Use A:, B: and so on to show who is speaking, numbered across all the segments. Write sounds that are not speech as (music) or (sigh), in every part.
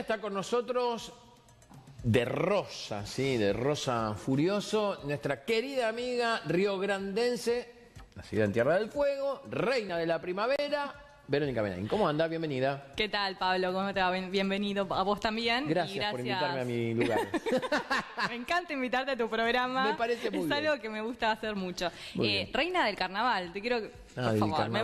A: Está con nosotros de Rosa, sí, de Rosa Furioso, nuestra querida amiga riograndense, nacida en Tierra del Fuego, reina
B: de la primavera,
A: Verónica Benain. ¿Cómo anda? Bienvenida.
B: ¿Qué tal, Pablo? ¿Cómo te va? Bienvenido a vos también. Gracias, por invitarme a mi lugar. (laughs) me encanta invitarte a tu programa. Me parece muy Es algo que me gusta hacer mucho. Eh, reina del Carnaval, te quiero me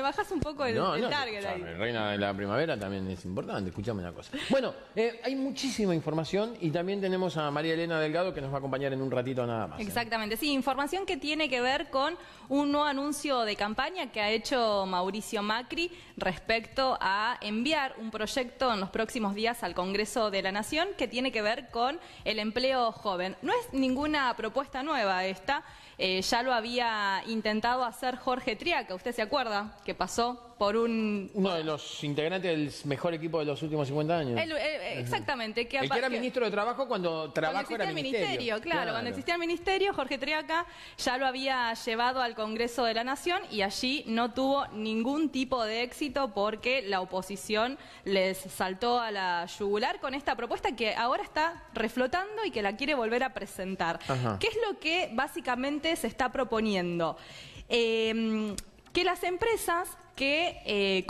B: bajas, un poco el, target
A: Reina de la Primavera también es importante, escúchame una cosa. Bueno, eh, hay muchísima información y también tenemos a María Elena Delgado que nos va a acompañar en un ratito nada más. ¿eh?
B: Exactamente, sí, información que tiene que ver con un nuevo anuncio de campaña que ha hecho Mauricio Macri respecto a enviar un proyecto en los próximos días al Congreso de la Nación que tiene que ver con el empleo joven. No es ninguna propuesta nueva esta, eh, ya lo había intentado hacer Jorge Triaca, ¿usted se acuerda? qué pasó
A: por un... Uno de los integrantes del mejor equipo de los últimos 50 años. Eh, exactamente.
B: Que, era ministro
A: de Trabajo cuando Trabajo era ministerio. claro, cuando existía
B: el ministerio, Jorge Triaca ya lo había llevado al Congreso de la Nación y allí no tuvo ningún tipo de éxito porque la oposición les saltó a la yugular con esta propuesta que ahora está reflotando y que la quiere volver a presentar. ¿Qué es lo que básicamente se está proponiendo? Eh, que las empresas que eh,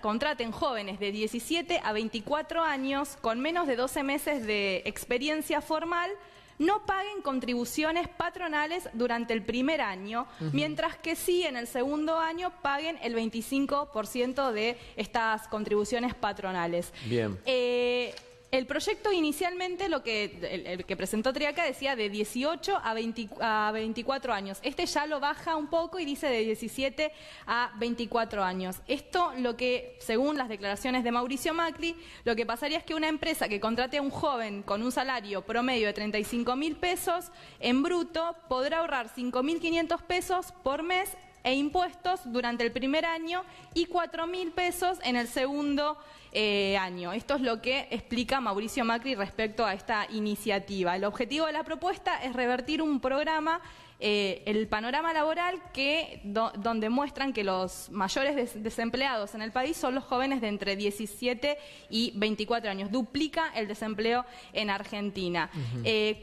B: contraten jóvenes de 17 a 24 años con menos de 12 meses de experiencia formal no paguen contribuciones patronales durante el primer año, mientras que sí en el segundo año paguen el 25% de estas contribuciones patronales. Bien. Eh, el proyecto inicialmente, lo que, el, que presentó Triaca, decía de 18 a, 24 años. Este ya lo baja un poco y dice de 17 a 24 años. Esto lo que, según las declaraciones de Mauricio Macri, lo que pasaría es que una empresa que contrate a un joven con un salario promedio de 35 mil pesos en bruto podrá ahorrar 5.500 pesos por mes e impuestos durante el primer año y cuatro mil pesos en el segundo eh, año. Esto es lo que explica Mauricio Macri respecto a esta iniciativa. El objetivo de la propuesta es revertir un programa eh, el panorama laboral que donde muestran que los mayores desempleados en el país son los jóvenes de entre 17 y 24 años. Duplica el desempleo en Argentina. Eh,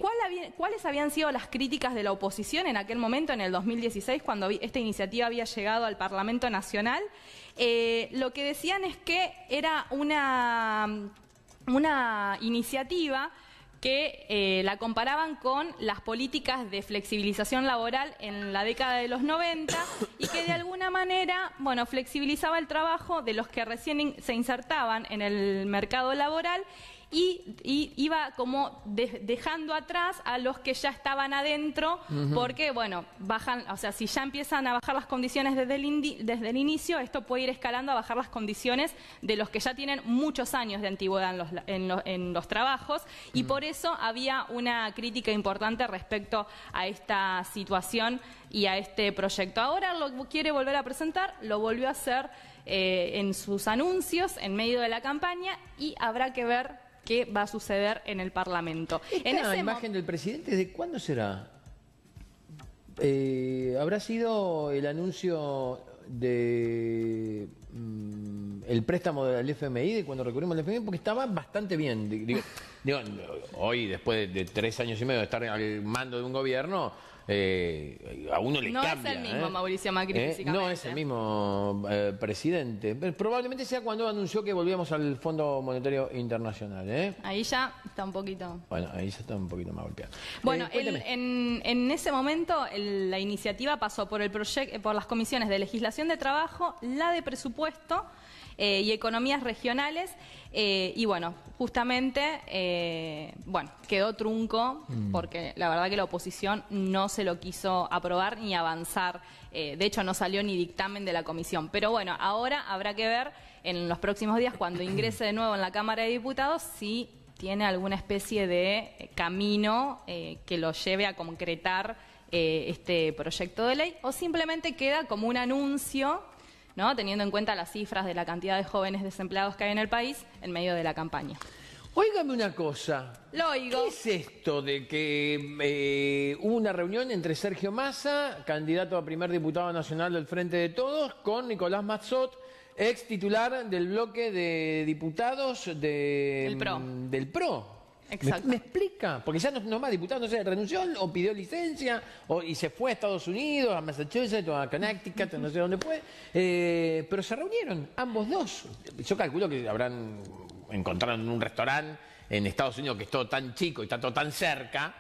B: ¿Cuáles habían sido las críticas de la oposición en aquel momento, en el 2016, cuando esta iniciativa había llegado al Parlamento Nacional? Eh, lo que decían es que era una, una iniciativa que eh, la comparaban con las políticas de flexibilización laboral en la década de los 90 y que de alguna manera, bueno, flexibilizaba el trabajo de los que recién se insertaban en el mercado laboral y, iba como dejando atrás a los que ya estaban adentro, porque, bueno, bajan, o sea, si ya empiezan a bajar las condiciones desde el, desde el inicio, esto puede ir escalando a bajar las condiciones de los que ya tienen muchos años de antigüedad en los, en los, trabajos, y por eso había una crítica importante respecto a esta situación y a este proyecto. Ahora lo quiere volver a presentar, lo volvió a hacer eh, en sus anuncios, en medio de la campaña, y habrá que ver qué va a suceder en el Parlamento. en esa imagen
A: del presidente, ¿de cuándo será? Eh, ¿Habrá sido el anuncio de mm, el préstamo del FMI, de cuando recurrimos al FMI? Porque estaba bastante bien. hoy, después de tres años y medio de estar al mando de un gobierno eh, a uno le no ¿eh? eh, No es el mismo
B: Mauricio Macri No es el
A: mismo presidente. Probablemente sea cuando anunció que volvíamos al Fondo Monetario Internacional.
B: Ahí ya está un poquito...
A: Bueno, ahí ya está un poquito más golpeado.
B: Bueno, en, ese momento la iniciativa pasó por, el por las comisiones de legislación de trabajo, la de presupuesto eh, y economías regionales. Eh, y bueno, justamente, eh, bueno, quedó trunco mm. porque la verdad que la oposición no se lo quiso aprobar ni avanzar. de hecho, no salió ni dictamen de la comisión. Pero bueno, ahora habrá que ver en los próximos días, cuando (coughs) ingrese de nuevo en la Cámara de Diputados, si tiene alguna especie de camino que lo lleve a concretar este proyecto de ley o simplemente queda como un anuncio ¿no? teniendo en cuenta las cifras de la cantidad de jóvenes desempleados que hay en el país en medio de la campaña.
A: Óigame una cosa. Lo oigo. ¿Qué es esto de que eh, hubo una reunión entre Sergio Massa, candidato a primer diputado nacional del Frente de Todos, con Nicolás Mazzot, ex titular del bloque de diputados del PRO? Mm, Exacto. ¿Me, explica? Porque ya no, más diputado, no sé, renunció o pidió licencia o, y se fue a Estados Unidos, a Massachusetts o a Connecticut, no sé dónde fue. Eh, pero se reunieron, ambos dos. Yo calculo que habrán encontrado en un restaurante en Estados Unidos que es todo tan chico y está todo tan cerca,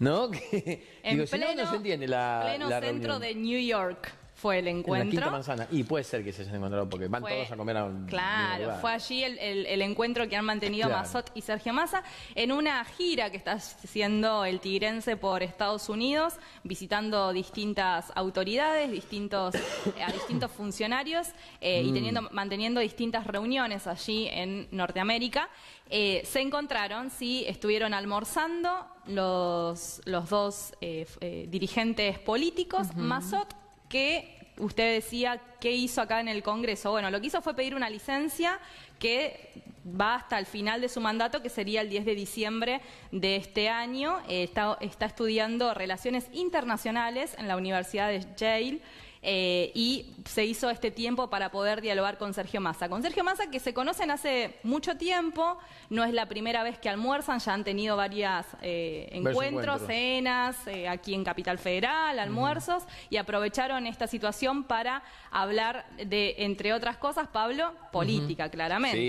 A: ¿no? (laughs) Que, en digo, pleno, no, se entiende la, centro de
B: New York fue el encuentro. la
A: manzana. Y puede ser que se hayan encontrado porque van todos a comer a un. Claro, fue
B: allí el, encuentro que han mantenido Masot Mazot y Sergio Massa en una gira que está haciendo el Tigrense por Estados Unidos, visitando distintas autoridades, distintos, eh, a distintos funcionarios eh, y mm. teniendo, manteniendo distintas reuniones allí en Norteamérica. Eh, se encontraron, sí, estuvieron almorzando los, los dos dirigentes políticos, Mazot que usted decía, ¿qué hizo acá en el Congreso? Bueno, lo que hizo fue pedir una licencia que va hasta el final de su mandato, que sería el 10 de diciembre de este año. Eh, está estudiando relaciones internacionales en la Universidad de Yale. Eh, y se hizo este tiempo para poder dialogar con Sergio Massa. Con Sergio Massa, que se conocen hace mucho tiempo, no es la primera vez que almuerzan, ya han tenido varias eh, encuentros, cenas, eh, aquí en Capital Federal, almuerzos, y aprovecharon esta situación para hablar de, entre otras cosas, Pablo, política, claramente.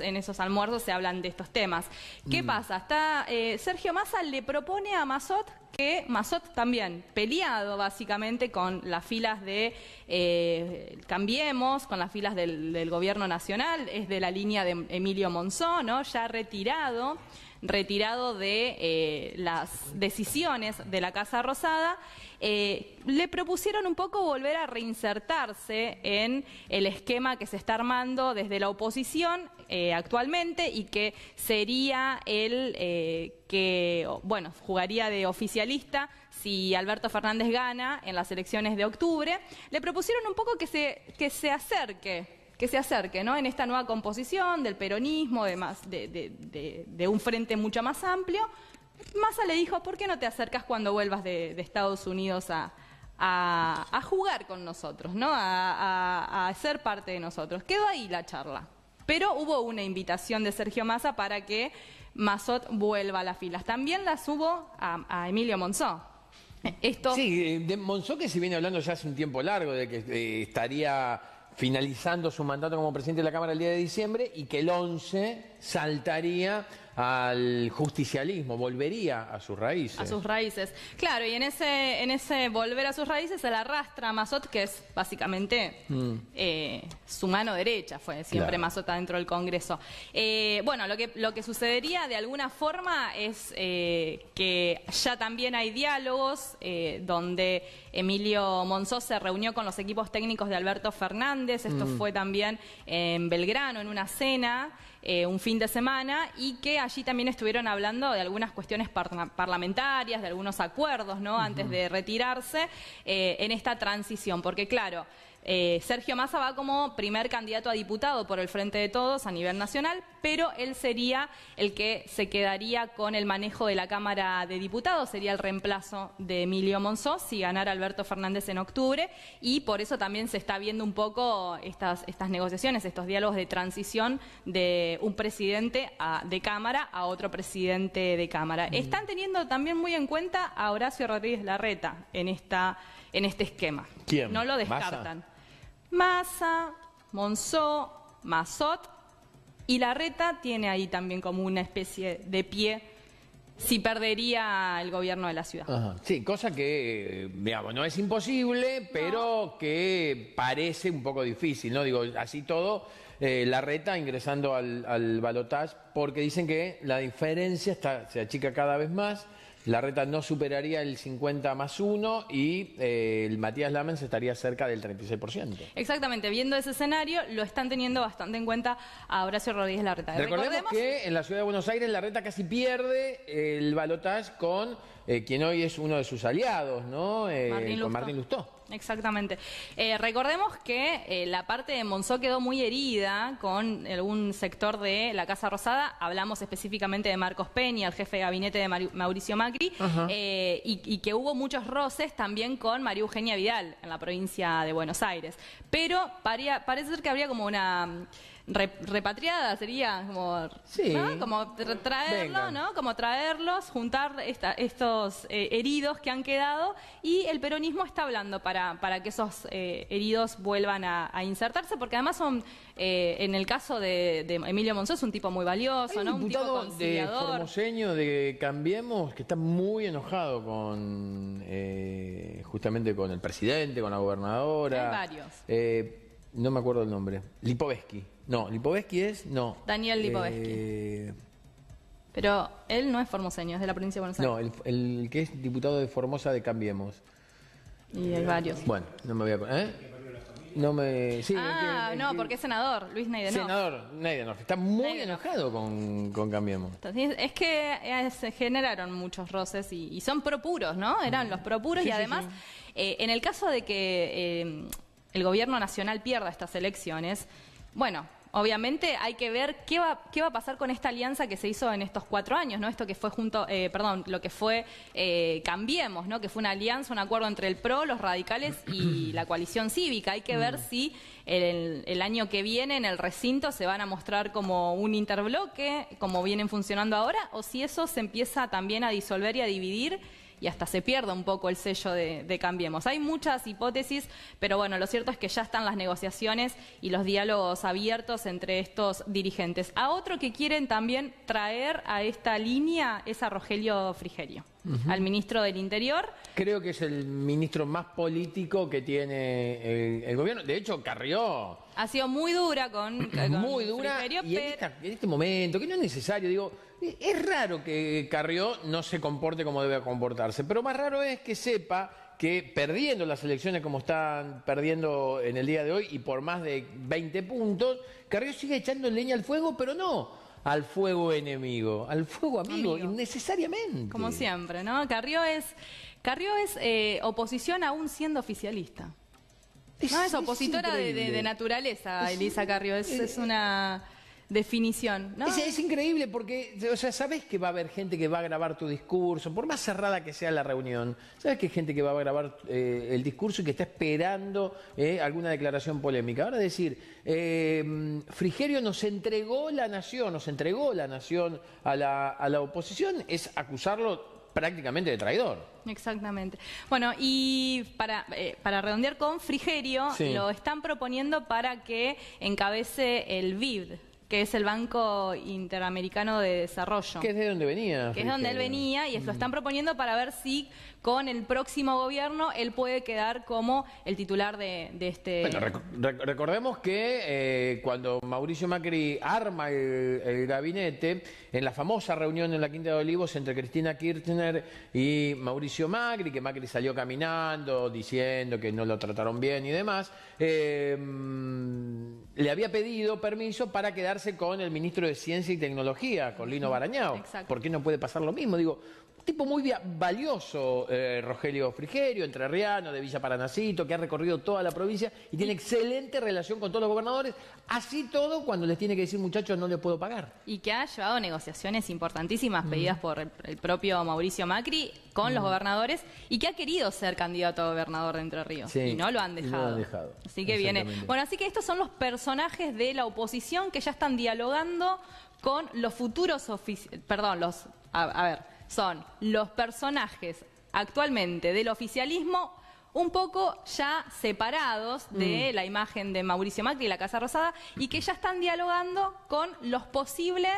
B: En, esos almuerzos se hablan de estos temas. ¿Qué mm. pasa? Sergio Massa le propone a Mazot que Mazot también, peleado básicamente con las filas de eh, Cambiemos, con las filas del, del, Gobierno Nacional, es de la línea de Emilio Monzón, ¿no? ya retirado retirado de eh, las decisiones de la Casa Rosada, eh, le propusieron un poco volver a reinsertarse en el esquema que se está armando desde la oposición eh, actualmente y que sería el que, bueno, jugaría de oficialista si Alberto Fernández gana en las elecciones de octubre. Le propusieron un poco que se, que se acerque que se acerque ¿no? en esta nueva composición del peronismo, de, más, de, de, de, un frente mucho más amplio. Massa le dijo, ¿por qué no te acercas cuando vuelvas de, Estados Unidos a, jugar con nosotros, ¿no? A, ser parte de nosotros? Quedó ahí la charla. Pero hubo una invitación de Sergio Massa para que Massot vuelva a las filas. También las hubo a Emilio Monzó, esto...
A: Sí, de Monzó que se viene hablando ya hace un tiempo largo de que eh, estaría finalizando su mandato como presidente de la Cámara el día de diciembre y que el 11 saltaría al justicialismo, volvería a sus raíces. A sus
B: raíces. Claro, y en ese, en ese volver a sus raíces se la arrastra a Mazot, que es básicamente mm. eh, su mano derecha, fue siempre claro. dentro del Congreso. Eh, bueno, lo que, sucedería de alguna forma es eh, que ya también hay diálogos donde Emilio Monzó se reunió con los equipos técnicos de Alberto Fernández, esto mm. fue también en Belgrano, en una cena. Eh, un fin de semana y que allí también estuvieron hablando de algunas cuestiones parlamentarias, de algunos acuerdos, ¿no? Antes de retirarse eh, en esta transición, porque claro. Eh, Sergio Massa va como primer candidato a diputado por el Frente de Todos a nivel nacional, pero él sería el que se quedaría con el manejo de la Cámara de Diputados, sería el reemplazo de Emilio Monzó si ganara Alberto Fernández en octubre, y por eso también se está viendo un poco estas, negociaciones, estos diálogos de transición de un presidente de Cámara a otro presidente de Cámara. Mm. Están teniendo también muy en cuenta a Horacio Rodríguez Larreta en, esta, en este esquema. ¿Quién? No lo descartan. Massa, Monzó, Mazot y la reta tiene ahí también como una especie de pie si perdería el gobierno de la ciudad.
A: Sí, cosa que, digamos, no es imposible, pero que parece un poco difícil, ¿no? Digo, así todo, eh, la reta ingresando al, al balotaje, porque dicen que la diferencia se achica cada vez más. La reta no superaría el 50 más 1 y eh, el Matías Lamens estaría cerca del 36%.
B: Exactamente, viendo ese escenario lo están teniendo bastante en cuenta a Horacio Rodríguez Larreta. Eh, reta. Recordemos que en
A: la ciudad de Buenos Aires la reta casi pierde el balotaje con eh, quien hoy es uno de sus aliados, ¿no? con Martín Lustó.
B: Exactamente. Eh, recordemos que eh, la parte de Monzó quedó muy herida con algún sector de la Casa Rosada. Hablamos específicamente de Marcos Peña, el jefe de gabinete de Mauricio Macri, eh, y, que hubo muchos roces también con María Eugenia Vidal en la provincia de Buenos Aires. Pero parece que habría como una repatriada, sería como, como ¿no? Como traerlos, juntar estos eh, heridos que han quedado y el peronismo está hablando para, para que esos eh, heridos vuelvan a, insertarse, porque además son, eh, en el caso de, Emilio Monzón es un tipo muy valioso, ¿no? Un tipo de
A: Formoseño de Cambiemos que está muy enojado con justamente con el presidente, con la gobernadora. varios. No me acuerdo el nombre. Lipovetsky. No, Lipovetsky es. No.
B: Daniel eh, Lipovetsky. Pero él no es formoseño, es de la provincia de Buenos
A: Aires. No, el, que es diputado de Formosa de Cambiemos.
B: Y hay eh, varios.
A: Bueno, no me voy a. ¿eh? No me. ah, no, porque
B: es senador, Luis Neidenhoff. Senador
A: Neidenhoff. Está muy enojado con, con Cambiemos.
B: es que eh, se generaron muchos roces y, y son propuros, ¿no? Eran mm. los propuros y además, en el caso de que el gobierno nacional pierda estas elecciones, bueno, obviamente hay que ver qué va, qué va a pasar con esta alianza que se hizo en estos cuatro años, ¿no? Esto que fue junto, eh, perdón, lo que fue eh, Cambiemos, ¿no? Que fue una alianza, un acuerdo entre el PRO, los radicales y (clears throat) la coalición cívica. Hay que ver mm. si el año que viene en el recinto se van a mostrar como un interbloque, como vienen funcionando ahora, o si eso se empieza también a disolver y a dividir y hasta se pierde un poco el sello de, de Cambiemos. Hay muchas hipótesis, pero bueno, lo cierto es que ya están las negociaciones y los diálogos abiertos entre estos dirigentes. A otro que quieren también traer a esta línea es a Rogelio Frigerio al ministro del Interior.
A: Creo que es el ministro más político que tiene el, gobierno. De hecho, Carrió.
B: Ha sido muy dura con. (clears throat) muy dura.
A: en, en, este momento, que no es necesario, digo. Es raro que Carrió no se comporte como debe comportarse, pero más raro es que sepa que perdiendo las elecciones como están perdiendo en el día de hoy y por más de 20 puntos, Carrió sigue echando leña al fuego, pero no al fuego enemigo, al fuego amigo,
B: innecesariamente.
A: Como siempre,
B: ¿no? Carrió es, Carrió es eh, oposición aún siendo oficialista. Es, no opositora de, naturaleza, Elisa Carrió, es una definición, Es,
A: increíble porque, o sea, sabes que va a haber gente que va a grabar tu discurso, por más cerrada que sea la reunión, sabes que hay gente que va a grabar eh, el discurso y que está esperando eh, alguna declaración polémica. Ahora decir, eh, Frigerio nos entregó la nación, nos entregó la nación a la, oposición, es acusarlo prácticamente de traidor.
B: Exactamente. Bueno, y para, redondear con Frigerio, lo están proponiendo para que encabece el BID, que es el Banco Interamericano de Desarrollo. Que es de donde venía. Que es donde él venía y lo mm. están proponiendo para ver si con el próximo gobierno él puede quedar como el titular de, este... Bueno,
A: recordemos que eh, cuando Mauricio Macri arma el, gabinete, en la famosa reunión en la Quinta de Olivos entre Cristina Kirchner y Mauricio Macri, que Macri salió caminando diciendo que no lo trataron bien y demás, eh, mm, le había pedido permiso para quedarse con el ministro de Ciencia y Tecnología, con Lino Barañao. ¿Por qué no puede pasar lo mismo? Digo, tipo muy valioso, eh, Rogelio Frigerio, entrerriano, de Villa Paranacito, que ha recorrido toda la provincia y tiene excelente relación con todos los gobernadores. Así todo, cuando les tiene que decir, muchachos, no les puedo pagar.
B: Y que ha llevado negociaciones importantísimas mm. pedidas por el, propio Mauricio Macri con mm. los gobernadores y que ha querido ser candidato a gobernador de Entre Ríos. y no lo han dejado. Así que viene. Bueno, así que estos son los personajes de la oposición que ya están dialogando con los futuros oficiales. Perdón, los. a ver son los personajes actualmente del oficialismo un poco ya separados de mm. la imagen de Mauricio Macri y la Casa Rosada y que ya están dialogando con los posibles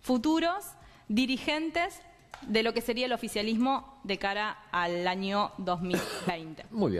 B: futuros dirigentes de lo que sería el oficialismo de cara al año 2020.
A: Muy bien.